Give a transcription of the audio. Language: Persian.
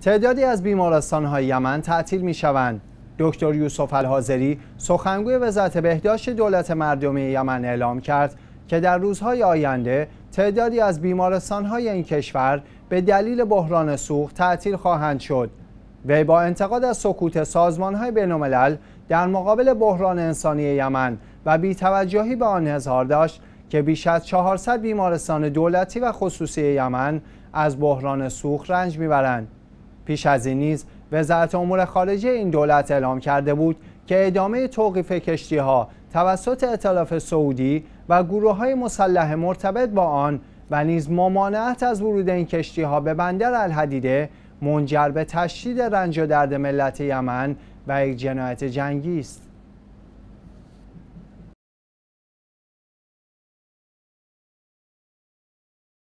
تعدادی از های یمن تعطیل شوند. دکتر یوسف الحاضری سخنگوی وزارت بهداشت دولت مردمی یمن اعلام کرد که در روزهای آینده تعدادی از های این کشور به دلیل بحران سوخت تعطیل خواهند شد. وی با انتقاد از سکوت های بین‌الملل در مقابل بحران انسانی یمن و بیتوجهی به آن اظهار داشت که بیش از 400 بیمارستان دولتی و خصوصی یمن از بحران سوخت رنج میبرند. پیش از این نیز وزارت امور خارجه این دولت اعلام کرده بود که ادامه توقیف کشتی ها توسط اطلاف سعودی و گروه های مسلح مرتبط با آن و نیز ممانعت از ورود این کشتی ها به بندر الحدیده منجر به تشدید رنج و درد ملت یمن و یک جنایت جنگی است.